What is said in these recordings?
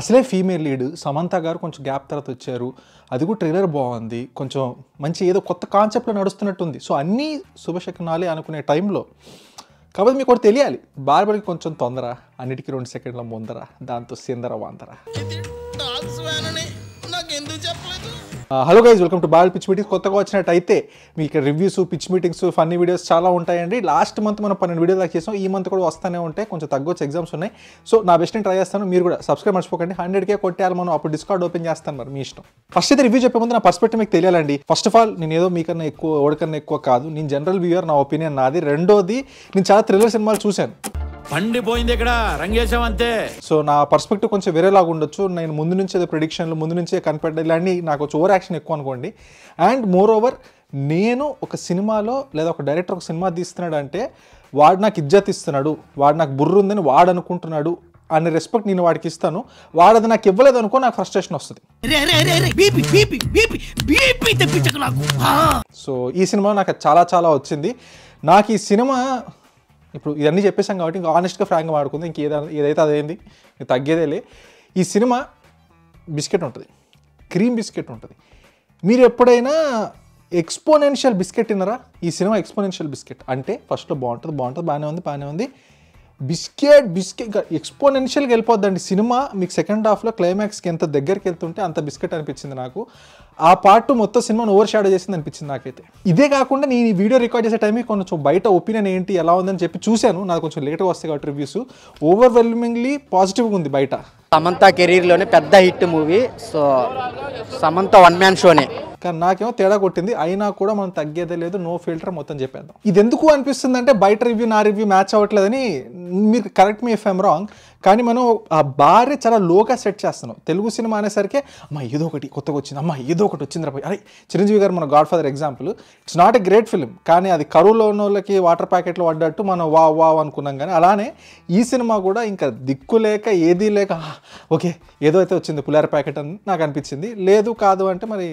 అసలే female lead Samantha గారు కొంచెం గ్యాప్ తర్వాత వచ్చారు అది కూడా ట్రైలర్ బాగుంది కొంచెం మంచి ఏదో కొత్త కాన్సెప్ట్లో నడుస్తున్నట్టుంది సో అన్నీ శుభశకనాలే అనుకునే టైంలో కాబట్టి మీకు కూడా తెలియాలి బార్బర్కి కొంచెం తొందర అన్నిటికీ రెండు సెకండ్ల ముందర దాంతో సిందర వాందర hello guys welcome to ball pitch meetings కొత్తగా వచ్చినట్టయితే మీకు reviews pitch meetings funny videos చాలా ఉంటాయండి లాస్ట్ మంత్ మనం పన్నెండు వీడియోలు దాకా చేసాం ఈ మంత్ కూడా వస్తూనే ఉంటాయి కొంచెం తగ్గొచ్చు ఎగ్జామ్స్ ఉన్నాయి సో నా బెస్ట్ ట్రై చేస్తాను మీరు కూడా సబ్స్క్రైబ్ మర్చిపోకండి హండ్రెడ్కే కొట్టాలి మనం అప్పుడు డిస్కౌంట్ ఓపెన్ చేస్తాను మరి మీ ఇష్టం ఫస్ట్ అయితే రివ్యూ చెప్పే ముందు నా పర్స్పెక్టివ్ మీకు తెలియాలండి ఫస్ట్ ఆఫ్ ఆల్ నేను ఏదో మీకన్నా ఎక్కువ ఓడికన్నా ఎక్కువ కాదు నేను జనరల్ వ్యూయర్ నా ఒపీనియన్ నాది రెండోది నేను చాలా థ్రిల్లర్ సినిమాలు చూశాను పండిపోయింది ఇక్కడ రంగేశం అంతే సో నా పర్స్పెక్టివ్ కొంచెం వేరేలాగా ఉండొచ్చు నేను ముందు నుంచి ఏదో ప్రిడిక్షన్లు ముందు నుంచే కనిపెట్ట ఇలాంటి నాకు కొంచెం ఓవర్ యాక్షన్ ఎక్కువ అనుకోండి అండ్ మోర్ ఓవర్ నేను ఒక సినిమాలో లేదా ఒక డైరెక్టర్ ఒక సినిమా తీస్తున్నాడు అంటే వాడు నాకు ఇజ్జత్ ఇస్తున్నాడు వాడు నాకు బుర్ర ఉందని వాడు అనుకుంటున్నాడు అనే రెస్పెక్ట్ నేను వాడికి ఇస్తాను వాడు అది నాకు ఇవ్వలేదు అనుకో నాకు ఫ్రస్ట్రేషన్ వస్తుంది సో ఈ సినిమా నాకు చాలా చాలా వచ్చింది నాకు ఈ సినిమా ఇప్పుడు ఇవన్నీ చెప్పేసాం కాబట్టి ఇంకా ఆనెస్ట్గా ఫ్రాంక్ మాడుకుంది ఇంక ఏదైనా ఏదైతే అదేంది తగ్గేదే లే ఈ సినిమా బిస్కెట్ ఉంటుంది క్రీమ్ బిస్కెట్ ఉంటుంది మీరు ఎప్పుడైనా ఎక్స్పోనెన్షియల్ బిస్కెట్ తిన్నారా ఈ సినిమా ఎక్స్పోనెన్షియల్ బిస్కెట్ అంటే ఫస్ట్లో బాగుంటుంది బాగుంటుంది బాగానే ఉంది బాగానే ఉంది బిస్కెట్ బిస్కెట్ ఎక్స్పోనెన్షియల్గా వెళ్ళిపోద్దండి సినిమా మీకు సెకండ్ హాఫ్లో క్లైమాక్స్కి ఎంత దగ్గరికి వెళ్తుంటే అంత బిస్కెట్ అనిపించింది నాకు ఆ పార్ట్ మొత్తం సినిమాను ఓవర్ షాడో చేసింది అనిపించింది నాకైతే ఇదే కాకుండా నేను ఈ వీడియో రికార్డ్ చేసే టైంకి కొంచెం బయట ఒపీనియన్ ఏంటి ఎలా ఉందని చెప్పి చూశాను నాకు కొంచెం లేట్గా వస్తాయి కాబట్టి రివ్యూస్ ఓవర్వెల్మింగ్లీ పాజిటివ్గా ఉంది బయట సమంత కెరీర్లోనే పెద్ద hit movie so Samantha one man షోనే కానీ నాకేమో తేడా కొట్టింది అయినా కూడా మనం తగ్గేదే లేదు నో ఫిల్టర్ మొత్తం చెప్పేద్దాం ఇది ఎందుకు అనిపిస్తుంది అంటే బయట రివ్యూ నా రివ్యూ మ్యాచ్ అవ్వట్లేదని మీరు కరెక్ట్ మీ ఎఫ్ఎం రాంగ్ కానీ మనం ఆ భార్య చాలా లోగా సెట్ చేస్తున్నాం తెలుగు సినిమా అనేసరికి అమ్మ ఏదో ఒకటి కొత్తగా వచ్చింది అమ్మ ఏదో ఒకటి వచ్చింది రాబోయ్ అరే చిరంజీవి గారు మన God Father example it's not a great film కానీ అది కరువులో ఉన్న వాళ్ళకి వాటర్ ప్యాకెట్లో పడ్డట్టు మనం వా వా అనుకున్నాం కానీ అలానే ఈ సినిమా కూడా ఇంకా దిక్కు లేక ఏదీ లేక ఓకే ఏదో అయితే వచ్చింది పులార ప్యాకెట్ అని నాకు అనిపించింది లేదు కాదు అంటే మరి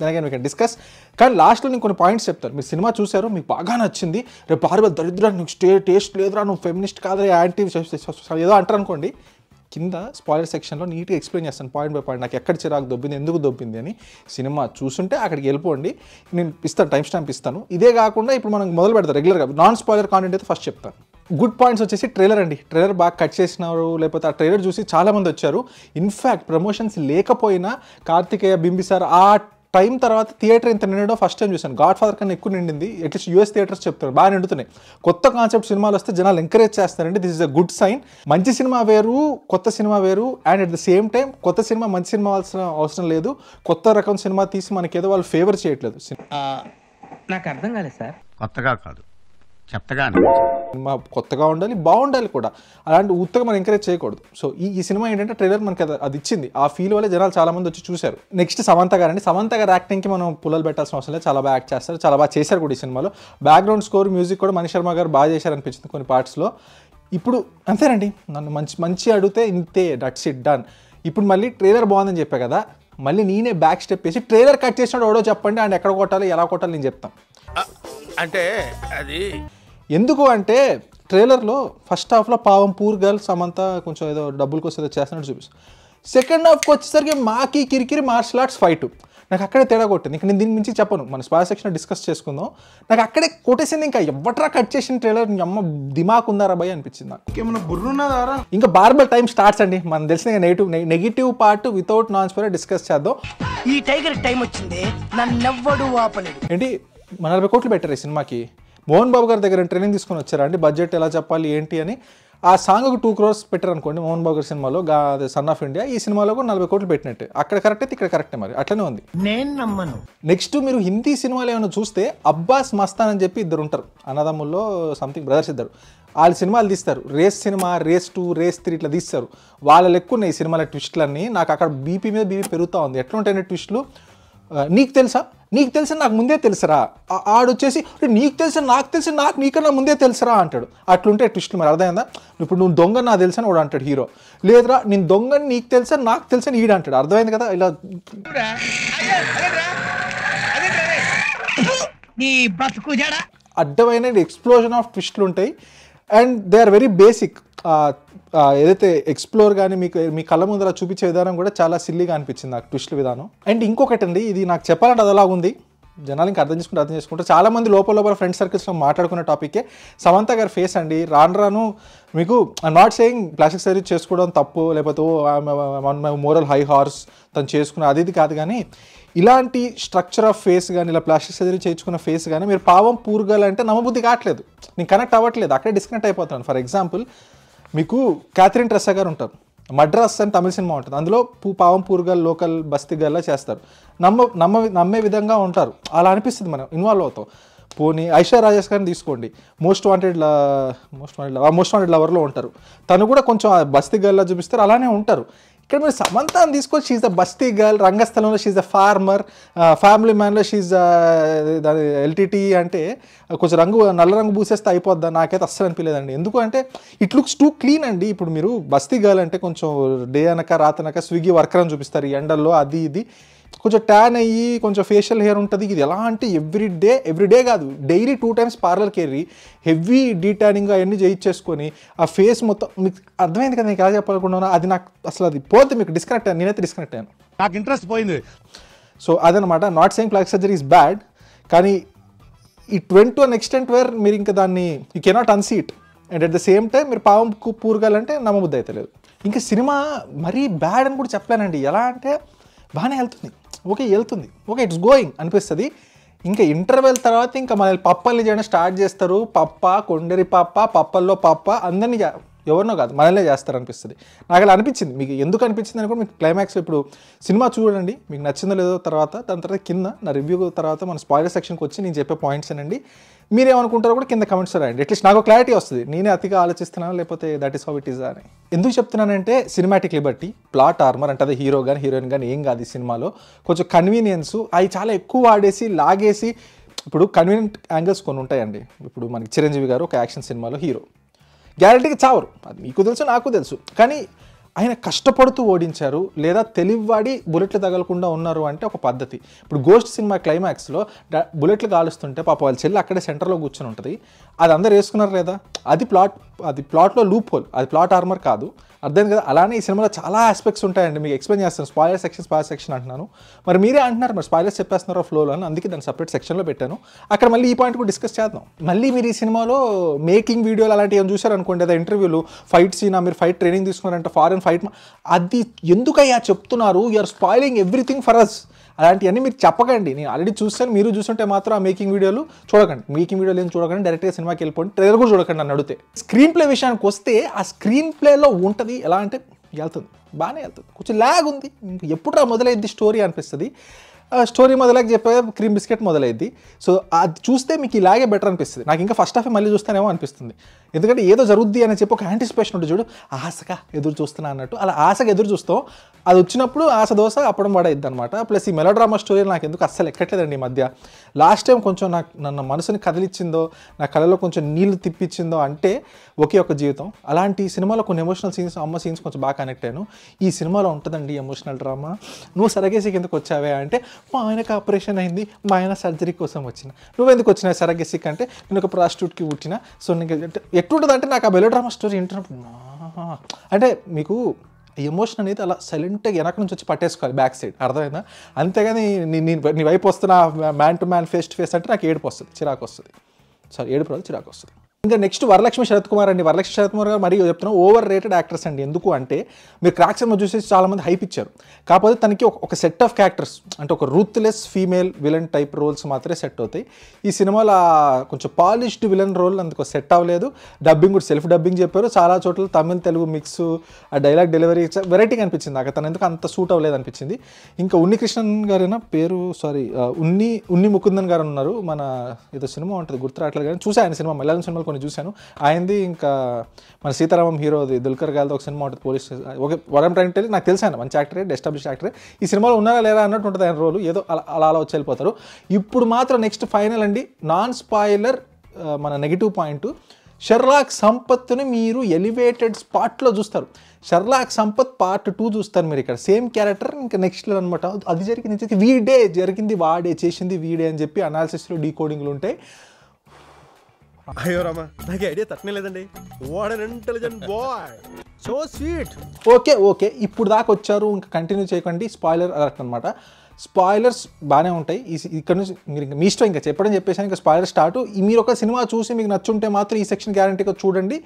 దెనగైన్ వీ డిస్కస్ కానీ లాస్ట్లో నేను కొన్ని పాయింట్స్ చెప్తాను మీరు సినిమా చూశారు మీకు బాగా నచ్చింది రేపు పార్వల్ దరిద్ర నీకు స్టే టేస్ట్ లేదురా నువ్వు ఫెమినిస్ట్ కాదు యాంటీ ఏదో అంటారు అనుకో అనుకోండి కింద స్పాయిలర్ సెక్షన్లో నీట్గా ఎక్స్ప్లెయిన్ చేస్తాను పాయింట్ బై పాయింట్ నాకు ఎక్కడ చిరాకు దొబ్బింది ఎందుకు దొబ్బింది అని సినిమా చూసుంటే అక్కడికి వెళ్ళిపోండి నేను ఇస్తాను టైం స్టాంప్ ఇస్తాను ఇదే కాకుండా ఇప్పుడు మనం మొదలు పెడతాం రెగ్యులర్గా నాన్ స్పాయిలర్ కాంటెంట్ అయితే ఫస్ట్ చెప్తాను గుడ్ పాయింట్స్ వచ్చేసి ట్రైలర్ అండి ట్రైలర్ బాగా కట్ చేసినారు లేకపోతే ఆ ట్రైలర్ చూసి చాలామంది వచ్చారు ఇన్ఫ్యాక్ట్ ప్రమోషన్స్ లేకపోయినా కార్తికేయ బింబిసార్ ఆ టైం తర్వాత థియేటర్ ఇంత నిండడం ఫస్ట్ టైం చూశాను గాడ్ ఫాదర్ కన్నా ఎక్కువ నిండింది అట్లీస్ట్ యూఎస్ థియేటర్స్ చెప్తారు బాగా నిండుతున్నాయి కొత్త కాన్సెప్ట్ సినిమాలు వస్తే జనాలు ఎంకరేజ్ చేస్తారండి this is a good sign మంచి సినిమా వేరు కొత్త సినిమా వేరు and at the same time కొత్త సినిమా మంచి సినిమా అవసరం అవసరం లేదు కొత్త రకం సినిమా తీసి మనకేదో వాళ్ళు ఫేవర్ చేయట్లేదు నాకు అర్థం కాలేదు సార్ కొత్తగా కాదు చెత్తగా మా కొత్తగా ఉండాలి బాగుండాలి కూడా అలాంటి ఉత్తగా మనం ఎంకరేజ్ చేయకూడదు సో ఈ ఈ సినిమా ఏంటంటే ట్రైలర్ మనకి అది ఇచ్చింది ఆ ఫీల్ వల్ల జనాలు చాలా మంది వచ్చి చూశారు నెక్స్ట్ సమంత గారు అండి సమంత గారు యాక్టింగ్కి మనం పుల్లలు పెట్టాల్సిన అవసరం లేదు చాలా బాగా యాక్ట్ చేస్తారు చాలా బాగా చేశారు కూడా ఈ సినిమాలో బ్యాక్గ్రౌండ్ స్కోర్ మ్యూజిక్ కూడా మణి శర్మ గారు బాగా చేశారనిపించింది కొన్ని పార్ట్స్లో ఇప్పుడు అంతేనండి నన్ను మంచి మంచి అడిగితే ఇంతే డట్స్ ఇట్ డన్ ఇప్పుడు మళ్ళీ ట్రైలర్ బాగుందని చెప్పే కదా మళ్ళీ నేనే బ్యాక్ స్టెప్ వేసి ట్రైలర్ కట్ చేసినాడు ఎవడో చెప్పండి అండ్ ఎక్కడ కొట్టాలి ఎలా కొట్టాలి నేను చెప్తాను అంటే అది ఎందుకు అంటే ట్రైలర్లో ఫస్ట్ హాఫ్లో పావం పూర్ గర్ల్ సమంత కొంచెం ఏదో డబ్బులు కోసం ఏదో చేస్తున్నట్టు చూపిస్తాను సెకండ్ హాఫ్కి వచ్చేసరికి మాకి కిరికిరి మార్షల్ ఆర్ట్స్ ఫైట్ నాకు అక్కడే తేడా కొట్టింది ఇంకా నేను దీని మించి చెప్పను మన స్పార్ సెక్షన్ డిస్కస్ చేసుకుందాం నాకు అక్కడే కొట్టేసింది ఇంకా ఎవట్రా కట్ చేసిన ట్రైలర్ అమ్మ దిమాక్ ఉందారా భయ అనిపించింది నాకు బుర్ర ఉన్నదారా ఇంకా బార్బల్ టైం స్టార్ట్స్ అండి మనం తెలిసిన negative negative part without nuance discuss చేద్దాం ఈ టైగర్ టైం వచ్చింది ఎవ్వడు ఆపలేదు ఏంటి నలభై కోట్లు పెట్టారు ఈ సినిమాకి మోహన్ బాబు గారి దగ్గర ట్రైనింగ్ తీసుకొని వచ్చారండి బడ్జెట్ ఎలా చెప్పాలి ఏంటి అని ఆ సాంగ్కు టూ క్రోర్స్ పెట్టారు అనుకోండి మోహన్ బాబు గారి సినిమాలో సన్ ఆఫ్ ఇండియా ఈ సినిమాలో కూడా నలభై కోట్లు పెట్టినట్టు అక్కడ కరెక్ట్ అయితే ఇక్కడ కరెక్ట్ మరి అట్లనే ఉంది నేను నమ్మను నెక్స్ట్ మీరు హిందీ సినిమాలు ఏమైనా చూస్తే అబ్బాస్ మస్తాన్ అని చెప్పి ఇద్దరు ఉంటారు అన్నదమ్ముల్లో సంథింగ్ బ్రదర్స్ ఇద్దరు వాళ్ళ సినిమాలు తీస్తారు race cinema race two race three ఇట్లా తీస్తారు వాళ్ళ ఉన్నాయి ఈ సినిమాల ట్విస్ట్లన్నీ నాకు అక్కడ బీపీ మీద బీపీ పెరుగుతూ ఉంది ఎట్లా ఉంటాయి ట్విస్ట్లు నీకు తెలుసా నీకు తెలిసిన నాకు ముందే తెలుసరా ఆడొచ్చేసి నీకు తెలిసి నాకు తెలిసి నాకు నీకన్నా ముందే తెలుసురా అంటాడు అట్లుంటే ట్విస్ట్ మరి అర్థమైందా ఇప్పుడు నువ్వు దొంగ నాకు తెలిసిన వాడు అంటాడు హీరో లేదురా నేను దొంగని నీకు తెలుసా నాకు తెలిసిన ఈడు అంటాడు అర్థమైంది కదా ఇలా అడ్డమైన ఎక్స్ప్లోజన్ ఆఫ్ ట్విస్ట్లు ఉంటాయి and they are very basic ఏదైతే ఎక్స్ప్లోర్ కానీ మీకు మీ కళ్ళ ముందర చూపించే విధానం కూడా చాలా సిల్లీగా అనిపించింది నాకు ట్విస్ట్ విధానం అండ్ ఇంకొకటి అండి ఇది నాకు చెప్పాలంటే అదలా ఉంది జనాలు ఇంకా అర్థం చేసుకుంటే అర్థం చేసుకుంటారు చాలామంది లోపల లోపల ఫ్రెండ్ సర్కిల్స్లో మాట్లాడుకున్న టాపిక్కే సమంత గారి ఫేస్ అండి రాను రాను మీకు నాట్ సేయింగ్ ప్లాస్టిక్ సర్జరీ చేసుకోవడం తప్పు లేకపోతే మోరల్ హై హార్స్ తను చేసుకున్న అది ఇది కాదు కానీ ఇలాంటి స్ట్రక్చర్ ఆఫ్ ఫేస్ కానీ ఇలా ప్లాస్టిక్ సర్జరీ చేయించుకున్న ఫేస్ కానీ మీరు పావం పూర్గాలంటే నమ్మబుద్ధి కావట్లేదు నేను కనెక్ట్ అవ్వట్లేదు అక్కడే డిస్కనెక్ట్ అయిపోతున్నాను ఫర్ ఎగ్జాంపుల్ మీకు క్యాథరిన్ ట్రెస్సా గారు ఉంటారు మడ్రాస్ అని తమిళ సినిమా ఉంటుంది అందులో పూ పావం పూర్గల్ లోకల్ బస్తిగల్లా చేస్తారు నమ్మ నమ్మ నమ్మే విధంగా ఉంటారు అలా అనిపిస్తుంది మనం ఇన్వాల్వ్ అవుతాం పోనీ ఐషా రాజేష్ గారిని తీసుకోండి most wanted most wanted most wanted లవర్లో ఉంటారు తను కూడా కొంచెం బస్తీ గల్లా చూపిస్తారు అలానే ఉంటారు ఇక్కడ మీరు సమంతాన్ని తీసుకొచ్చి షీజ్ ద బస్తీ గర్ల్ రంగస్థలంలో షీజ్ ద ఫార్మర్ ఫ్యామిలీ మ్యాన్లో షీజ్ దాని ఎల్టీటీ అంటే కొంచెం రంగు నల్ల రంగు పూసేస్తే అయిపోద్దా నాకైతే అస్సలు అనిపించలేదండి ఎందుకు అంటే ఇట్ లుక్స్ టూ క్లీన్ అండి ఇప్పుడు మీరు బస్తీ గర్ల్ అంటే కొంచెం డే అనక రాతనక స్విగ్గీ వర్కర్ అని చూపిస్తారు ఎండల్లో అది ఇది కొంచెం ట్యాన్ అయ్యి కొంచెం ఫేషియల్ హెయిర్ ఉంటుంది ఇది ఎలా అంటే ఎవ్రీ డే ఎవ్రీ డే కాదు డైలీ టూ టైమ్స్ పార్లర్కి వెళ్ళి హెవీ ట్యానింగ్ అవన్నీ చేయించేసుకొని ఆ ఫేస్ మొత్తం మీకు అర్థమైంది కదా నేను ఎలా చెప్పాలనుకున్నాను అది నాకు అసలు అది పోతే మీకు డిస్కనెక్ట్ అయ్యాను నేనైతే డిస్కనెక్ట్ అయ్యాను నాకు ఇంట్రెస్ట్ పోయింది సో అదనమాట not same plastic surgery is bad కానీ ఈ ట్వెన్ టు అన్ ఎక్స్టెంట్ వేర్ మీరు ఇంకా దాన్ని you cannot unsee it and at the same time మీరు పావం పూరగాలంటే నమ్మబుద్ధి అయితే లేదు ఇంకా సినిమా మరీ బ్యాడ్ అని కూడా చెప్పలేనండి ఎలా అంటే బాగానే వెళ్తుంది ఓకే వెళ్తుంది ఓకే ఇట్స్ గోయింగ్ అనిపిస్తుంది ఇంకా ఇంటర్వెల్ తర్వాత ఇంకా మనల్ని పప్పల్ని చేయడం స్టార్ట్ చేస్తారు పప్ప కొండరి పప్ప పప్పల్లో పప్ప అందరినీ ఎవరినో కాదు మనల్నే చేస్తారనిపిస్తుంది నాకు అలా అనిపించింది మీకు ఎందుకు అనిపించింది అని కూడా మీకు క్లైమాక్స్ ఇప్పుడు సినిమా చూడండి మీకు నచ్చిందో లేదో తర్వాత దాని తర్వాత కింద నా రివ్యూ తర్వాత మన స్పాయిలర్ సెక్షన్కి వచ్చి నేను చెప్పే పాయింట్స్ అనండి మీరేమనుకుంటారో కూడా కింద కమెంట్స్ రాయండి అట్లీస్ట్ నాకు క్లారిటీ వస్తుంది నేనే అతిగా ఆలోచిస్తున్నాను లేకపోతే that is how it is అని ఎందుకు చెప్తున్నానంటే సినిమాటిక్ లిబర్టీ ప్లాట్ ఆర్మర్ అంటే అదే హీరో కానీ హీరోయిన్ కానీ ఏం కాదు ఈ సినిమాలో కొంచెం కన్వీనియన్స్ అవి చాలా ఎక్కువ వాడేసి లాగేసి ఇప్పుడు కన్వీనియంట్ యాంగిల్స్ కొన్ని ఉంటాయండి ఇప్పుడు మనకి చిరంజీవి గారు ఒక యాక్షన్ సినిమాలో హీరో గ్యారంటీకి చావరు అది మీకు తెలుసు నాకు తెలుసు కానీ ఆయన కష్టపడుతూ ఓడించారు లేదా తెలివివాడి బుల్లెట్లు తగలకుండా ఉన్నారు అంటే ఒక పద్ధతి ఇప్పుడు గోస్ట్ సినిమా క్లైమాక్స్లో బుల్లెట్లు కాలుస్తుంటే పాప వాళ్ళ చెల్లి అక్కడే సెంటర్లో కూర్చొని ఉంటుంది అది అందరు వేసుకున్నారు లేదా అది ప్లాట్ అది ప్లాట్లో లూప్ హోల్ అది ప్లాట్ ఆర్మర్ కాదు అర్థం కదా అలానే ఈ సినిమాలో చాలా ఆస్పెక్ట్స్ ఉంటాయండి మీకు ఎక్స్ప్లెయిన్ చేస్తాను స్పాయిలర్ సెక్షన్ స్పాయిలర్ సెక్షన్ అంటున్నాను మరి మీరే అంటున్నారు మరి స్పాయిలర్స్ చెప్పేస్తున్నారో ఫ్లోలో అని అందుకే దాన్ని సపరేట్ సెక్షన్లో పెట్టాను అక్కడ మళ్ళీ ఈ పాయింట్ కూడా డిస్కస్ చేద్దాం మళ్ళీ మీరు ఈ సినిమాలో మేకింగ్ వీడియోలు అలాంటివి ఏం చూశారనుకోండి అనుకోండి అదే ఇంటర్వ్యూలు ఫైట్ సీనా మీరు ఫైట్ ట్రైనింగ్ తీసుకున్నారంటే ఫారెన్ ఫైట్ అది ఎందుకయ్యా చెప్తున్నారు you're spoiling everything for us అలాంటివన్నీ మీరు చెప్పకండి నేను ఆల్రెడీ చూస్తాను మీరు చూస్తుంటే మాత్రం ఆ మేకింగ్ వీడియోలు చూడకండి మేకింగ్ వీడియోలు ఏం చూడకండి డైరెక్ట్గా సినిమాకి వెళ్ళిపోండి ట్రైలర్ కూడా చూడకండి నన్ను అడిగితే స్క్రీన్ ప్లే విషయానికి వస్తే ఆ స్క్రీన్ ప్లేలో ఉంటుంది ఎలా అంటే వెళ్తుంది బాగానే వెళ్తుంది కొంచెం ల్యాగ్ ఉంది ఎప్పుడు రా మొదలైద్ది స్టోరీ అనిపిస్తుంది స్టోరీ మొదలకి చెప్పే క్రీమ్ బిస్కెట్ మొదలైద్ది సో అది చూస్తే మీకు ఇలాగే బెటర్ అనిపిస్తుంది నాకు ఇంకా ఫస్ట్ హాఫ్ మళ్ళీ చూస్తానేమో అనిపిస్తుంది ఎందుకంటే ఏదో జరుగుద్ది అని చెప్పి ఒక ఆంటిసిపేషన్ ఉంటుంది చూడు ఆశగా ఎదురు చూస్తున్నా అన్నట్టు అలా ఆశగా ఎదురు చూస్తాం అది వచ్చినప్పుడు ఆశ దోశ అప్పడం పడైద్ది అనమాట ప్లస్ ఈ మెలోడ్రామా స్టోరీ నాకు ఎందుకు అస్సలు ఎక్కట్లేదండి ఈ మధ్య లాస్ట్ టైం కొంచెం నాకు నన్ను మనసుని కదిలిచ్చిందో నా కళలో కొంచెం నీళ్లు తిప్పించిందో అంటే ఒకే ఒక జీవితం అలాంటి సినిమాలో కొన్ని ఎమోషనల్ సీన్స్ అమ్మ సీన్స్ కొంచెం బాగా కనెక్ట్ అయ్యాను ఈ సినిమాలో ఉంటుందండి ఎమోషనల్ డ్రామా నువ్వు సరగేసి ఎందుకు వచ్చావే అంటే మా ఆయనకు ఆపరేషన్ అయింది మా ఆయన సర్జరీ కోసం వచ్చిన నువ్వు ఎందుకు వచ్చినా సరగేసి అంటే నేను ఒక ప్రాస్టిట్యూట్కి పుట్టిన సో నీకు ఎట్లుంటుంది అంటే నాకు ఆ బెలో డ్రామా స్టోరీ వింటున్నప్పుడు అంటే మీకు ఎమోషన్ అనేది అలా సైలెంట్గా వెనక నుంచి వచ్చి పట్టేసుకోవాలి బ్యాక్ సైడ్ అర్థమైందా అంతేగాని నీ వైపు వస్తున్న man to man face to face అంటే నాకు ఏడుపు వస్తుంది చిరాకు వస్తుంది సారీ ఏడుపు రాదు చిరాకు వస్తుంది ఇంకా నెక్స్ట్ వరలక్ష్మి శరత్ కుమార్ అండి వరలక్ష్మి శరత్ కుమార్ గారు మరి చెప్తున్నాం ఓవర్ రేటెడ్ యాక్టర్స్ అండి ఎందుకు అంటే మీరు క్రాక్ సినిమా చూసేసి చాలామంది హైప్ ఇచ్చారు కాకపోతే తనకి ఒక సెట్ ఆఫ్ క్యారెక్టర్స్ అంటే ఒక ruthless female villain type roles మాత్రమే సెట్ అవుతాయి ఈ సినిమాలో కొంచెం పాలిష్డ్ విలన్ రోల్ అందుకు సెట్ అవ్వలేదు డబ్బింగ్ కూడా సెల్ఫ్ డబ్బింగ్ చెప్పారు చాలా చోట్ల తమిళ తెలుగు మిక్స్ ఆ డైలాగ్ డెలివరీ వెరైటీ అనిపించింది అక్కడ తన ఎందుకు అంత సూట్ అవ్వలేదు అనిపించింది ఇంకా ఉన్ని కృష్ణన్ గారైనా పేరు సారీ ఉన్ని ఉన్ని ముకుందన్ గారు ఉన్నారు మన ఏదో సినిమా ఉంటుంది గుర్తురాట్లు రావట్లేదు కానీ చూసా ఆయన సినిమా మలయాళం సినిమాలు కొన్ని చూశాను ఆయనది ఇంకా మన సీతారామం హీరోది దుల్కర్ గాలితో ఒక సినిమా ఉంటుంది పోలీస్ ఓకే వరం ట్రైన్ టెల్ నాకు తెలిసాను మంచి యాక్టరే ఎస్టాబ్లిష్ యాక్టరే ఈ సినిమాలో ఉన్నారా లేదా అన్నట్టు ఉంటుంది ఆయన రోలు ఏదో అలా అలా వచ్చి వెళ్ళిపోతారు ఇప్పుడు మాత్రం నెక్స్ట్ ఫైనల్ అండి నాన్ స్పాయిలర్ మన నెగిటివ్ పాయింట్ షర్లాక్ సంపత్తుని మీరు ఎలివేటెడ్ స్పాట్లో చూస్తారు షర్లాక్ సంపత్ పార్ట్ టూ చూస్తారు మీరు ఇక్కడ సేమ్ క్యారెక్టర్ ఇంకా నెక్స్ట్ అనమాట అది జరిగింది వీడే జరిగింది వాడే చేసింది వీడే అని చెప్పి అనాలిసిస్లో డీకోడింగ్లు ఉంటాయి అయ్యో రామా నాకు ఐడియా తట్టనేలేదండి what an intelligent boy so sweet okay okay ఇప్పుడు దాకా వచ్చారు ఇంకా కంటిన్యూ చేయకండి స్పాయిలర్ అలర్ట్ అనమాట స్పాయిలర్స్ బాగానే ఉంటాయి ఇక్కడ నుంచి మీరు ఇంకా మీ ఇష్టం ఇంకా చెప్పడం చెప్పేసి ఇంకా స్పాయిలర్ స్టార్ట్ మీరు ఒక సినిమా చూసి మీకు నచ్చుంటే మాత్రం ఈ సెక్షన్ గ్యారంటీగా చూడండి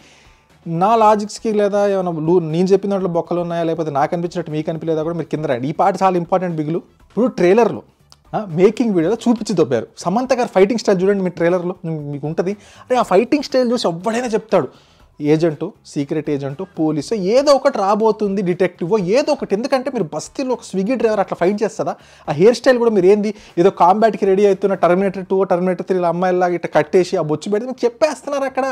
నా లాజిక్స్కి లేదా ఏమైనా లూ నేను చెప్పిన దాంట్లో బొక్కలు ఉన్నాయా లేకపోతే నాకు అనిపించినట్టు మీకు అనిపించలేదా కూడా మీరు కింద రండి ఈ పాట చాలా ఇంపార్టెంట్ బిగులు ఇప్పుడు ట్రైలర్లు మేకింగ్ వీడియోలో చూపించి దొబ్బారు సమంత గారు ఫైటింగ్ స్టైల్ చూడండి మీ ట్రైలర్లో మీకు ఉంటుంది అరే ఆ ఫైటింగ్ స్టైల్ చూసి ఎవడైనా చెప్తాడు ఏజెంటు సీక్రెట్ ఏజెంటు పోలీసు ఏదో ఒకటి రాబోతుంది డిటెక్టివ్ ఏదో ఒకటి ఎందుకంటే మీరు బస్తీలో ఒక స్విగ్గీ డ్రైవర్ అట్లా ఫైట్ చేస్తారా ఆ హెయిర్ స్టైల్ కూడా మీరు ఏంది ఏదో కాంబాట్కి రెడీ అవుతున్న టర్మినేటర్ టూ టర్మినేటర్ త్రీ అమ్మాయిలాగా ఇట్లా కట్టేసి ఆ బొచ్చు పెడితే మీకు చెప్పేస్తున్నారు అక్కడ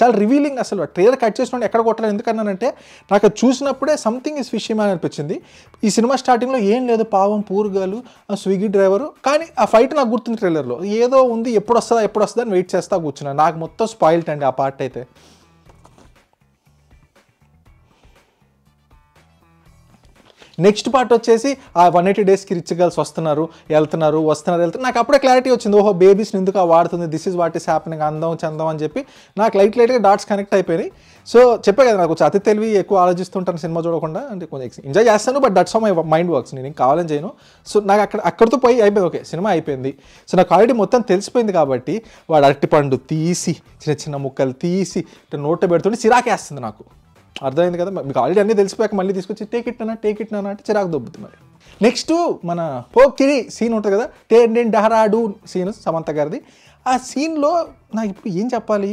చాలా రివీలింగ్ అసలు ట్రైలర్ కట్ చేసిన ఎక్కడ కొట్టలేదు ఎందుకన్నానంటే నాకు చూసినప్పుడే సంథింగ్ ఇస్ విషయం అని అనిపించింది ఈ సినిమా స్టార్టింగ్లో ఏం లేదు పావం పూర్గాలు స్విగ్గీ డ్రైవరు కానీ ఆ ఫైట్ నాకు గుర్తుంది ట్రైలర్లో ఏదో ఉంది ఎప్పుడు వస్తుందా ఎప్పుడు వస్తుందా అని వెయిట్ చేస్తా కూర్చున్నాను నాకు మొత్తం స్పాయిల్ట్ అండి ఆ పార్ట్ అయితే నెక్స్ట్ పార్ట్ వచ్చేసి ఆ వన్ ఎయిటీ డేస్కి రిచ్ గర్ల్స్ వస్తున్నారు వెళ్తున్నారు వస్తున్నారు వెళ్తున్నారు నాకు అప్పుడే క్లారిటీ వచ్చింది ఓహో బేబీస్ని ఎందుకు వాడుతుంది this is what is happening అందం చందం అని చెప్పి నాకు లైట్ లైట్గా డాట్స్ కనెక్ట్ అయిపోయినాయి సో చెప్పే కదా నాకు అతి తెలివి ఎక్కువ ఆలోచిస్తుంటాను సినిమా చూడకుండా అంటే కొంచెం ఎంజాయ్ చేస్తాను but that's my mind works నేను కావాలని చేయను సో నాకు అక్కడ అక్కడితో పోయి అయిపోయింది ఓకే సినిమా అయిపోయింది సో నాకు ఆల్రెడీ మొత్తం తెలిసిపోయింది కాబట్టి వాడు అరటిపండు తీసి చిన్న చిన్న ముక్కలు తీసి నోట పెడుతుంటే చిరాకేస్తుంది నాకు అర్థమైంది కదా మీకు ఆల్రెడీ అన్నీ తెలిసిపోయాక మళ్ళీ తీసుకొచ్చి టేక్ ఇట్ నానా టేక్ ఇట్ నానా అంటే చిరాకు దొబ్బుతున్నారు నెక్స్ట్ మన పోకిరి సీన్ ఉంటుంది కదా అండ్ డహరాడు సీన్ సమంత గారిది ఆ సీన్లో నాకు ఇప్పుడు ఏం చెప్పాలి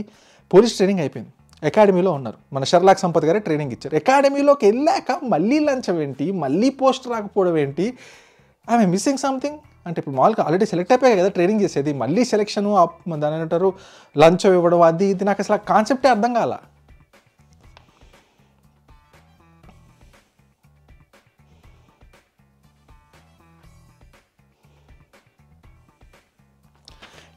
పోలీస్ ట్రైనింగ్ అయిపోయింది అకాడమీలో ఉన్నారు మన షర్లాక్ సంపత్ గారే ట్రైనింగ్ ఇచ్చారు అకాడమీలోకి వెళ్ళాక మళ్ళీ లంచం ఏంటి మళ్ళీ పోస్ట్ రాకపోవడం ఏంటి ఐఎమ్ మిస్సింగ్ సంథింగ్ అంటే ఇప్పుడు మామూలుగా ఆల్రెడీ సెలెక్ట్ అయిపోయాయి కదా ట్రైనింగ్ చేసేది మళ్ళీ సెలెక్షన్ దాని అంటారు లంచ్ ఇవ్వడం అది ఇది నాకు అసలు కాన్సెప్టే అర్థం కాలా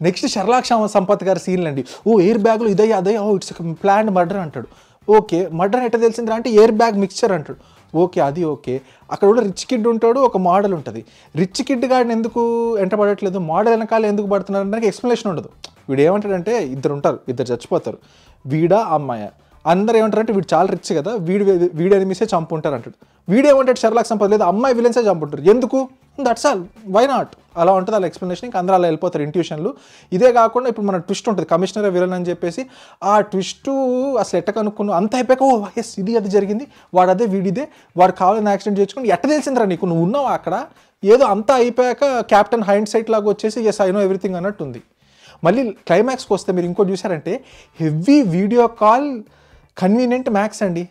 నెక్స్ట్ షర్లాక్ శ్యామ సంపత్ గారి సీన్లు అండి ఓ ఎయిర్ బ్యాగ్లు ఇదయ్యా అదయ్య ఓ ఇట్స్ ప్లాన్ మర్డర్ అంటాడు ఓకే మర్డర్ ఎట్ట తెలిసిందిరా అంటే ఎయిర్ బ్యాగ్ మిక్చర్ అంటాడు ఓకే అది ఓకే అక్కడ కూడా రిచ్ కిడ్ ఉంటాడు ఒక మోడల్ ఉంటుంది రిచ్ కిడ్ గాడిని ఎందుకు ఎంట పడట్లేదు మోడల్ వెనకాల ఎందుకు పడుతున్నారు అనేది ఎక్స్ప్లెనేషన్ ఉండదు వీడు ఏమంటాడంటే ఇద్దరు ఉంటారు ఇద్దరు చచ్చిపోతారు వీడా అమ్మాయ అందరూ ఏమంటారంటే వీడు చాలా రిచ్ కదా వీడి వీడి ఎనిమిసే చంపుంటారు అంటాడు వీడేమంటాడు షర్లాక్ సంపద లేదు అమ్మాయి విలన్సే చంపుంటారు ఎందుకు దట్స్ ఆల్ వై నాట్ అలా ఉంటుంది అలా ఎక్స్ప్లెనేషన్ ఇంకా అందరూ అలా వెళ్ళిపోతారు ఇంట్యూషన్లు ఇదే కాకుండా ఇప్పుడు మన ట్విస్ట్ ఉంటుంది కమిషనర్ విలన్ అని చెప్పేసి ఆ ట్విస్ట్ అసలు ఎట్ట కనుక్కున్న అంత అయిపోయాక ఓ ఎస్ ఇది అది జరిగింది వాడు అదే వీడిదే వాడు కావాలని యాక్సిడెంట్ చేసుకుని ఎట్ట తెలిసిందిరా నీకు నువ్వు ఉన్నావు అక్కడ ఏదో అంతా అయిపోయాక క్యాప్టెన్ హైండ్ సైట్ లాగా వచ్చేసి ఎస్ ఐ నో ఎవ్రీథింగ్ అన్నట్టుంది మళ్ళీ క్లైమాక్స్కి వస్తే మీరు ఇంకోటి చూసారంటే heavy video call convenient max అండి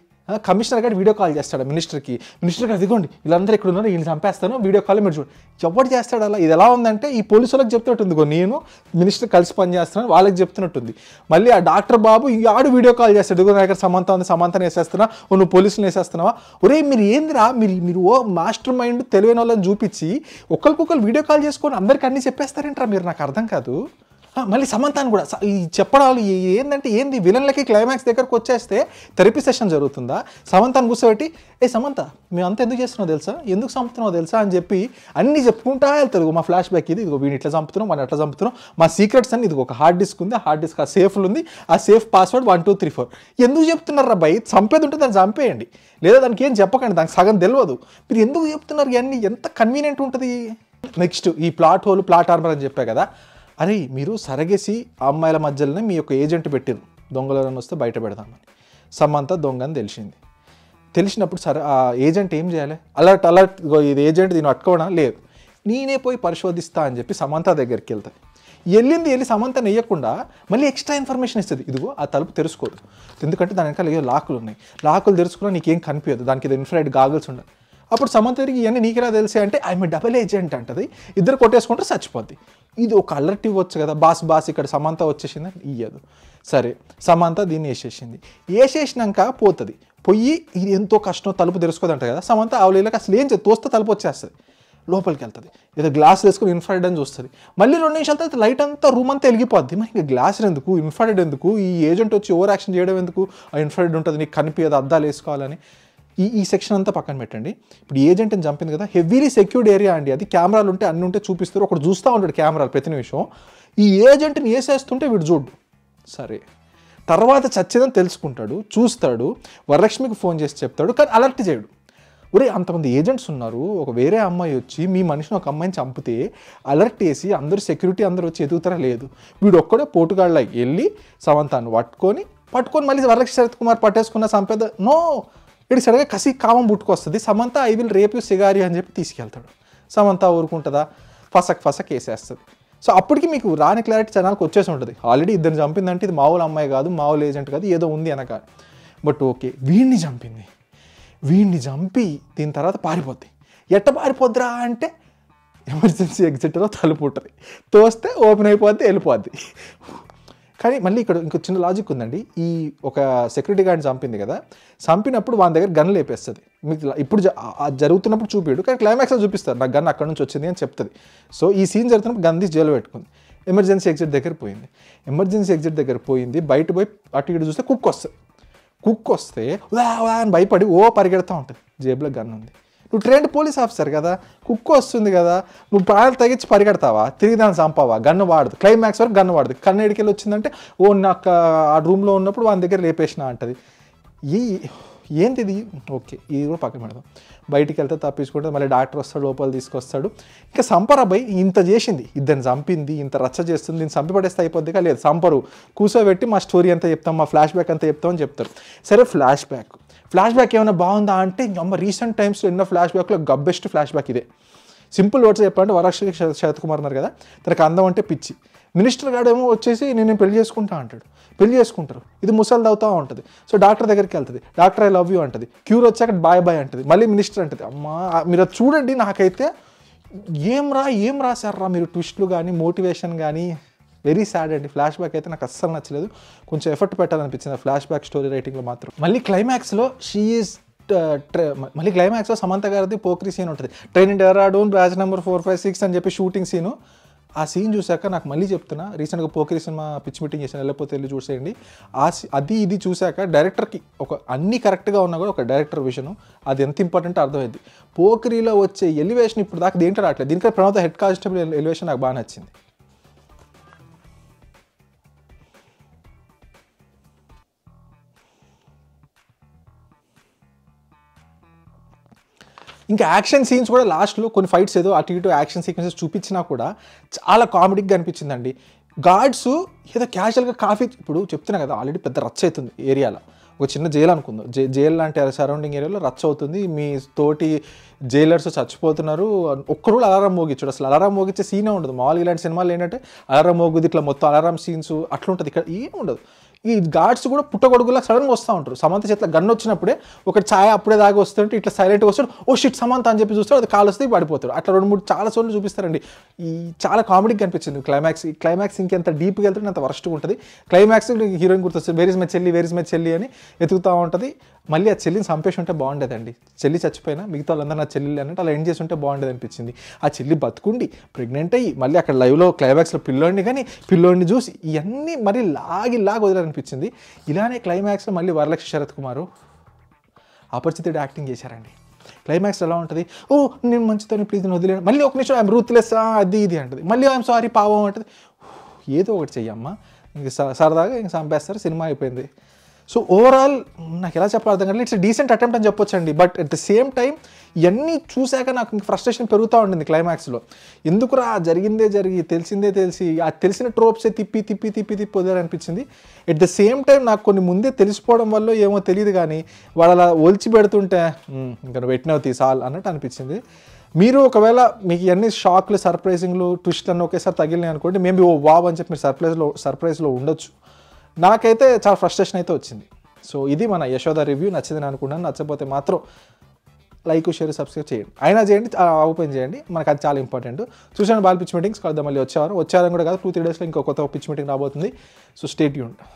కమిషనర్ గారు వీడియో కాల్ చేస్తాడు మినిస్టర్కి మినిస్టర్ గారు ఇదిగోండి వీళ్ళందరూ ఇక్కడ ఉన్నారు వీళ్ళు చంపేస్తాను వీడియో కాల్ మీరు చూడండి ఎవరు చేస్తాడు అలా ఇది ఎలా ఉందంటే ఈ పోలీసు వాళ్ళకి చెప్తున్నట్టుంది నేను మినిస్టర్ కలిసి పనిచేస్తున్నాను వాళ్ళకి చెప్తున్నట్టుంది మళ్ళీ ఆ డాక్టర్ బాబు ఆడు వీడియో కాల్ చేస్తాడు ఇదిగో దగ్గర సమంత ఉంది సమంతను వేసేస్తున్నా నువ్వు పోలీసులు వేసేస్తున్నావా ఒరే మీరు ఏందిరా మీరు మీరు ఓ మాస్టర్ మైండ్ తెలివైన వాళ్ళని చూపించి ఒకరికొకరు వీడియో కాల్ చేసుకొని అందరికీ అన్నీ చెప్పేస్తారంటారా మీరు నాకు అర్థం కాదు మళ్ళీ సమంతాన్ని కూడా చెప్పడాలు ఏంటంటే ఏంది విలన్లకి క్లైమాక్స్ దగ్గరకు వచ్చేస్తే థెరపీ సెషన్ జరుగుతుందా సమంతాన్ని కూర్చోబెట్టి ఏ సమంత మేము అంత ఎందుకు చేస్తున్నావు తెలుసా ఎందుకు చంపుతున్నావు తెలుసా అని చెప్పి అన్ని చెప్పుకుంటా వెళ్తారు మా ఫ్లాష్ బ్యాక్ ఇది ఇదిగో వీడిని ఇట్లా చంపుతున్నాం వాడిని అట్లా చంపుతున్నాం మా సీక్రెట్స్ అని ఇది ఒక హార్డ్ డిస్క్ ఉంది హార్డ్ డిస్క్ ఆ సేఫ్లు ఉంది ఆ safe password one two three four ఎందుకు చెప్తున్నారు రా భయ్ చంపేది ఉంటే దాన్ని చంపేయండి లేదా దానికి ఏం చెప్పకండి దానికి సగం తెలియదు మీరు ఎందుకు చెప్తున్నారు ఇవన్నీ ఎంత కన్వీనియంట్ ఉంటుంది నెక్స్ట్ ఈ ప్లాట్ హోల్ ప్లాట్ ఆర్మర్ అని చెప్పా కదా అరే మీరు సరగేసి ఆ అమ్మాయిల మధ్యలోనే మీ యొక్క ఏజెంట్ పెట్టారు దొంగలను వస్తే బయట పెడదామని సమంత దొంగ అని తెలిసింది తెలిసినప్పుడు సరే ఆ ఏజెంట్ ఏం చేయాలి అలర్ట్ అలర్ట్ ఇది ఏజెంట్ దీన్ని అట్టుకోవడం లేదు నేనే పోయి పరిశోధిస్తా అని చెప్పి సమంత దగ్గరికి వెళ్తాయి వెళ్ళింది వెళ్ళి సమంత నెయ్యకుండా మళ్ళీ ఎక్స్ట్రా ఇన్ఫర్మేషన్ ఇస్తుంది ఇదిగో ఆ తలుపు తెరుచుకోదు ఎందుకంటే దాని వెనకాల ఏదో లాకులు ఉన్నాయి లాకులు తెరుచుకున్నా నీకేం కనిపించదు దానికి ఇన్ఫ్రైడ్ గాగుల్స్ ఉండాలి అప్పుడు సమంత తిరిగి ఇవన్నీ ఎలా తెలిసే అంటే ఆమె డబల్ ఏజెంట్ అంటది ఇద్దరు కొట్టేసుకుంటే చచ్చిపోద్ది ఇది ఒక అలర్ట్ ఇవ్వచ్చు కదా బాస్ బాస్ ఇక్కడ సమంత వచ్చేసింది అని ఇయ్యదు సరే సమంత దీన్ని వేసేసింది వేసేసినాక పోతుంది పొయ్యి ఇది ఎంతో కష్టం తలుపు అంట కదా సమంత ఆవులేలకు అసలు ఏం చేస్తుంది తోస్తే తలుపు వచ్చేస్తుంది లోపలికి వెళ్తుంది ఏదో గ్లాస్ వేసుకుని ఇన్ఫ్రారెడ్ అని చూస్తుంది మళ్ళీ రెండు నిమిషాల తర్వాత లైట్ అంతా రూమ్ అంతా వెలిగిపోద్ది మరి ఇంకా గ్లాస్ ఎందుకు ఇన్ఫ్రాడెడ్ ఎందుకు ఈ ఏజెంట్ వచ్చి ఓవర్ యాక్షన్ చేయడం ఎందుకు ఆ ఇన్ఫ్రారెడ్ ఉంటుంది నీకు కనిపించదు అద్దాలు వేసుకోవాలని ఈ ఈ సెక్షన్ అంతా పక్కన పెట్టండి ఇప్పుడు ఏజెంట్ అని చంపింది కదా హెవీలీ సెక్యూర్డ్ ఏరియా అండి అది కెమెరాలు ఉంటే అన్ని ఉంటే చూపిస్తారు ఒకటి చూస్తూ ఉంటాడు కెమెరాలు ప్రతి నిమిషం ఈ ఏజెంట్ని వేసేస్తుంటే వీడు చూడు సరే తర్వాత చచ్చేదని తెలుసుకుంటాడు చూస్తాడు వరలక్ష్మికి ఫోన్ చేసి చెప్తాడు కానీ అలర్ట్ చేయడు ఒరే అంతమంది ఏజెంట్స్ ఉన్నారు ఒక వేరే అమ్మాయి వచ్చి మీ మనిషిని ఒక అమ్మాయిని చంపితే అలర్ట్ వేసి అందరూ సెక్యూరిటీ అందరూ వచ్చి ఎదుగుతారా లేదు వీడు ఒక్కడే పోటుగాళ్ళకి వెళ్ళి సమంతాన్ని పట్టుకొని పట్టుకొని మళ్ళీ వరలక్ష్మి శరత్ కుమార్ పట్టేసుకున్న సంపేద నో ఇక్కడ సరిగా కసి కామం పుట్టుకొస్తుంది సమంత ఐ విల్ రేపు సిగారి అని చెప్పి తీసుకెళ్తాడు సమంత ఊరుకుంటుందా ఫసక్ ఫసక్ వేసేస్తుంది సో అప్పటికి మీకు రాని క్లారిటీ జనాలకు వచ్చేసి ఉంటుంది ఆల్రెడీ ఇద్దరిని చంపిందంటే ఇది మామూలు అమ్మాయి కాదు మామూలు ఏజెంట్ కాదు ఏదో ఉంది అనక బట్ ఓకే వీడిని చంపింది వీడిని చంపి దీని తర్వాత పారిపోద్ది ఎట్ట పారిపోద్దురా అంటే ఎమర్జెన్సీ ఎగ్జిట్లో తలుపు ఉంటుంది తోస్తే ఓపెన్ అయిపోద్ది వెళ్ళిపోద్ది కానీ మళ్ళీ ఇక్కడ ఇంకో చిన్న లాజిక్ ఉందండి ఈ ఒక సెక్యూరిటీ గార్డ్ చంపింది కదా చంపినప్పుడు వాళ్ళ దగ్గర గన్ లేపేస్తుంది మీకు ఇప్పుడు జరుగుతున్నప్పుడు చూపించడు కానీ క్లైమాక్స్లో చూపిస్తారు నాకు గన్ అక్కడ నుంచి వచ్చింది అని చెప్తుంది సో ఈ సీన్ జరుగుతున్నప్పుడు గన్ తీసి జైలు పెట్టుకుంది ఎమర్జెన్సీ ఎగ్జిట్ దగ్గర పోయింది ఎమర్జెన్సీ ఎగ్జిట్ దగ్గర పోయింది బయట పోయి అటు ఇటు చూస్తే కుక్ వస్తుంది కుక్ వస్తే వా అని భయపడి ఓ పరిగెడతా ఉంటుంది జేబులో గన్ ఉంది నువ్వు ట్రైన్డ్ పోలీస్ ఆఫీసర్ కదా కుక్క వస్తుంది కదా నువ్వు ప్రాణాలు తగ్గించి పరిగెడతావా తిరిగి దాన్ని చంపావా గన్ను వాడదు క్లైమాక్స్ వరకు గన్ను వాడదు కన్నెడికి వెళ్ళి వచ్చిందంటే ఓ నాకు ఆ రూమ్లో ఉన్నప్పుడు వాళ్ళ దగ్గర లేపేసిన అంటది ఈ ఏంది ఇది ఓకే ఇది కూడా పక్కన పెడదాం బయటికి వెళ్తే తప్పించుకుంటే మళ్ళీ డాక్టర్ వస్తాడు లోపల తీసుకొస్తాడు ఇంకా భయ్ ఇంత చేసింది ఇద్దరిని చంపింది ఇంత రచ్చ చేస్తుంది దీన్ని చంపి పడేస్తే అయిపోద్దిగా లేదు సంపరు కూర్చోబెట్టి మా స్టోరీ అంతా చెప్తాం మా ఫ్లాష్ బ్యాక్ అంతా చెప్తామని చెప్తారు సరే ఫ్లాష్ బ్యాక్ ఫ్లాష్ బ్యాక్ ఏమైనా బాగుందా అంటే అమ్మ రీసెంట్ టైమ్స్లో ఎన్నో ఫ్లాష్ బ్యాక్లో గబ్బెస్ట్ ఫ్లాష్ బ్యాక్ ఇదే సింపుల్ వర్డ్స్ చెప్పాలంటే వరాక్ష శరత్ కుమార్ ఉన్నారు కదా తనకు అందం అంటే పిచ్చి మినిస్టర్ గాడేమో వచ్చేసి నేను పెళ్లి చేసుకుంటా అంటాడు పెళ్లి చేసుకుంటారు ఇది ముసలిది అవుతా ఉంటుంది సో డాక్టర్ దగ్గరికి వెళ్తుంది డాక్టర్ ఐ లవ్ యూ అంటది క్యూర్ వచ్చాక బాయ్ బాయ్ అంటది మళ్ళీ మినిస్టర్ అంటుంది అమ్మా మీరు చూడండి నాకైతే ఏం రా ఏం రాశారా మీరు ట్విస్ట్లు కానీ మోటివేషన్ కానీ వెరీ సాడ్ అండి ఫ్లాష్ బ్యాక్ అయితే నాకు అస్సలు నచ్చలేదు కొంచెం ఎఫర్ట్ పెట్టాలనిపించింది ఫ్లాష్ బ్యాక్ స్టోరీ రైటింగ్లో మాత్రం మళ్ళీ క్లైమాక్స్లో షీఈస్ ఈజ్ మళ్ళీ క్లైమాక్స్లో సమంత గారిది పోక్రీ సీన్ ఉంటుంది train in Dehradun batch number four five six అని చెప్పి షూటింగ్ సీను ఆ సీన్ చూశాక నాకు మళ్ళీ చెప్తున్నా రీసెంట్గా పోకిరి సినిమా పిచ్చి మీటింగ్ చేసిన వెళ్ళిపోతే వెళ్ళి చూసేయండి ఆ అది ఇది చూశాక డైరెక్టర్కి ఒక అన్ని కరెక్ట్గా ఉన్నా కూడా ఒక డైరెక్టర్ విషను అది ఎంత ఇంపార్టెంట్ అర్థమైంది పోకిరిలో వచ్చే ఎలివేషన్ ఇప్పుడు దాకా దేంట్లో రావట్లేదు దీనికి ప్రణవత హెడ్ కానిస్టేబుల్ ఎలివేషన్ నాకు బాగా నచ్చింది ఇంకా యాక్షన్ సీన్స్ కూడా లాస్ట్లో కొన్ని ఫైట్స్ ఏదో అటు ఇటు యాక్షన్ సీక్వెన్సెస్ చూపించినా కూడా చాలా కామెడీగా అనిపించిందండి గార్డ్స్ ఏదో క్యాజువల్గా కాఫీ ఇప్పుడు చెప్తున్నా కదా ఆల్రెడీ పెద్ద రచ్చ అవుతుంది ఏరియాలో ఒక చిన్న జైలు అనుకుందాం జై జైలు లాంటి సరౌండింగ్ ఏరియాలో రచ్చ అవుతుంది మీ తోటి జైలర్స్ చచ్చిపోతున్నారు ఒక్కరు అలారం మోగించాడు అసలు అలారం మోగించే సీనే ఉండదు మామూలుగా ఇలాంటి సినిమాలు ఏంటంటే అలారం మోగుది ఇట్లా మొత్తం అలారం సీన్స్ అట్లా ఉంటుంది ఇక్కడ ఏం ఉండదు ఈ గాడ్స్ కూడా పుట్టగొడుగులా సడన్గా వస్తూ ఉంటారు సమంత చేతిలో గన్ వచ్చినప్పుడే ఒక ఛాయ అప్పుడే దాగి వస్తుంటే ఇట్లా సైలెంట్గా వస్తాడు ఓ షిట్ సమంత అని చెప్పి చూస్తాడు అది కాలు వస్తే పడిపోతాడు అట్లా రెండు మూడు చాలా సోన్లు చూపిస్తారండి ఈ చాలా కామెడీ కనిపించింది క్లైమాక్స్ ఈ క్లైమాక్స్ ఇంకెంత డీప్గా వెళ్తుంటే అంత వరస్ట్గా ఉంటుంది క్లైమాక్స్ హీరోయిన్ గుర్తొస్తుంది వేరీస్ ఇస్ మై చెల్లి వేర్ మై చెల్లి అని ఎతుకుతూ ఉంటుంది మళ్ళీ ఆ చెల్లిని చంపేసి ఉంటే బాగుండేదండి చెల్లి చచ్చిపోయినా మిగతా వాళ్ళందరూ నా చెల్లి అన్నట్టు అలా ఎండ్ చేసి ఉంటే బాగుండేది అనిపించింది ఆ చెల్లి బతుకుండి ప్రెగ్నెంట్ అయ్యి మళ్ళీ అక్కడ లైవ్లో క్లైమాక్స్లో పిల్లోడిని కానీ పిల్లోడిని చూసి ఇవన్నీ మరీ లాగి లాగి వదిలనిపించింది ఇలానే క్లైమాక్స్లో మళ్ళీ వరలక్ష్మి శరత్ కుమారు అపరిచితుడు యాక్టింగ్ చేశారండి క్లైమాక్స్ ఎలా ఉంటుంది ఓ నేను మంచితోని ప్లీజ్ నేను వదిలేను మళ్ళీ ఒక నిమిషం ఐఎమ్ రూత్లెస్ అది ఇది అంటది మళ్ళీ ఐఎమ్ సారీ పావం అంటుంది ఏదో ఒకటి చెయ్యమ్మా ఇంక సరదాగా ఇంక చంపేస్తారు సినిమా అయిపోయింది సో ఓవరాల్ నాకు ఎలా చెప్పాలి అర్థం కానీ ఇట్స్ డీసెంట్ అటెంప్ట్ అని చెప్పొచ్చండి but at the same time ఇవన్నీ చూశాక నాకు ఫ్రస్ట్రేషన్ పెరుగుతూ ఉండింది క్లైమాక్స్లో ఎందుకురా జరిగిందే జరిగి తెలిసిందే తెలిసి ఆ తెలిసిన ట్రోప్సే తిప్పి తిప్పి తిప్పి తిప్పి అనిపించింది అట్ ద సేమ్ టైం నాకు కొన్ని ముందే తెలిసిపోవడం వల్ల ఏమో తెలియదు కానీ వాళ్ళు అలా ఒలిచి పెడుతుంటే ఇంకా నువ్వు పెట్టినవుతీ సాల్ అన్నట్టు అనిపించింది మీరు ఒకవేళ మీకు ఇవన్నీ షాక్లు సర్ప్రైజింగ్లు ట్విస్ట్లు అన్నీ ఒకేసారి తగిలినాయి అనుకోండి మేబీ ఓ వావ్ అని చెప్పి మీరు సర్ప్రైజ్లో సర్ప్రైజ్లో ఉండొచ్చు నాకైతే చాలా ఫ్రస్ట్రేషన్ అయితే వచ్చింది సో ఇది మన యశోద రివ్యూ నచ్చిందని అనుకున్నాను నచ్చకపోతే మాత్రం లైక్ షేర్ సబ్స్క్రైబ్ చేయండి అయినా చేయండి ఓపెన్ చేయండి మనకు అది చాలా ఇంపార్టెంట్ చూసాను బాల్ పిచ్ మీటింగ్స్ కలుద్దాం మళ్ళీ వచ్చేవారు వచ్చారని కూడా కాదు టూ త్రీ డేస్లో ఇంకో కొత్త పిచ్ మీటింగ్ రాబోతుంది సో స్టేట్ యూన్